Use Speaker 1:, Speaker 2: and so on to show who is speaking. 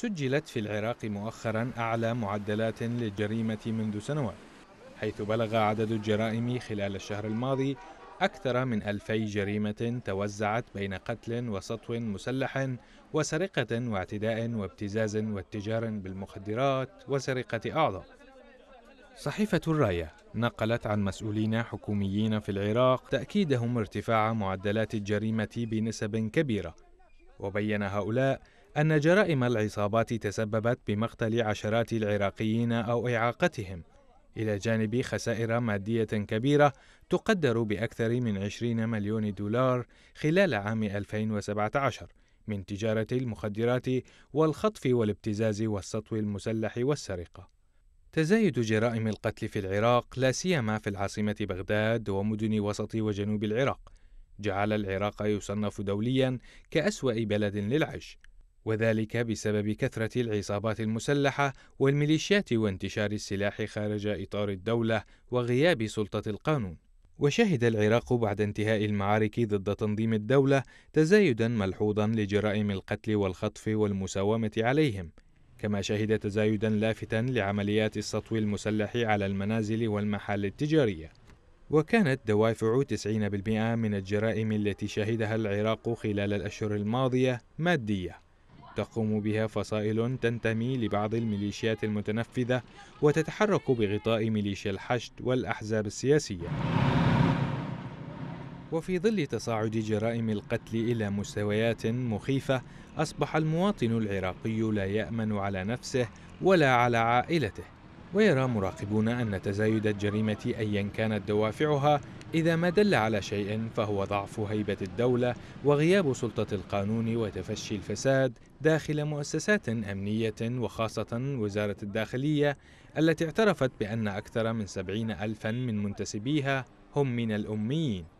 Speaker 1: سجلت في العراق مؤخرا أعلى معدلات للجريمة منذ سنوات حيث بلغ عدد الجرائم خلال الشهر الماضي أكثر من ألفي جريمة توزعت بين قتل وسطو مسلح وسرقة واعتداء وابتزاز واتجار بالمخدرات وسرقة أعضاء صحيفة الراية نقلت عن مسؤولين حكوميين في العراق تأكيدهم ارتفاع معدلات الجريمة بنسب كبيرة وبين هؤلاء أن جرائم العصابات تسببت بمقتل عشرات العراقيين أو إعاقتهم إلى جانب خسائر مادية كبيرة تقدر بأكثر من 20 مليون دولار خلال عام 2017 من تجارة المخدرات والخطف والابتزاز والسطو المسلح والسرقة. تزايد جرائم القتل في العراق لا سيما في العاصمة بغداد ومدن وسط وجنوب العراق جعل العراق يصنف دوليا كأسوأ بلد للعيش وذلك بسبب كثرة العصابات المسلحة والميليشيات وانتشار السلاح خارج إطار الدولة وغياب سلطة القانون. وشهد العراق بعد انتهاء المعارك ضد تنظيم الدولة تزايدا ملحوظا لجرائم القتل والخطف والمساومة عليهم، كما شهد تزايدا لافتا لعمليات السطو المسلح على المنازل والمحال التجارية. وكانت دوافع 90% من الجرائم التي شهدها العراق خلال الأشهر الماضية مادية تقوم بها فصائل تنتمي لبعض الميليشيات المتنفذة وتتحرك بغطاء ميليشيا الحشد والأحزاب السياسية. وفي ظل تصاعد جرائم القتل إلى مستويات مخيفة، أصبح المواطن العراقي لا يأمن على نفسه ولا على عائلته. ويرى مراقبون أن تزايد الجريمة أيا كانت دوافعها إذا ما دل على شيء فهو ضعف هيبة الدولة وغياب سلطة القانون وتفشي الفساد داخل مؤسسات أمنية وخاصة وزارة الداخلية التي اعترفت بأن أكثر من سبعين ألفا من منتسبيها هم من الأميين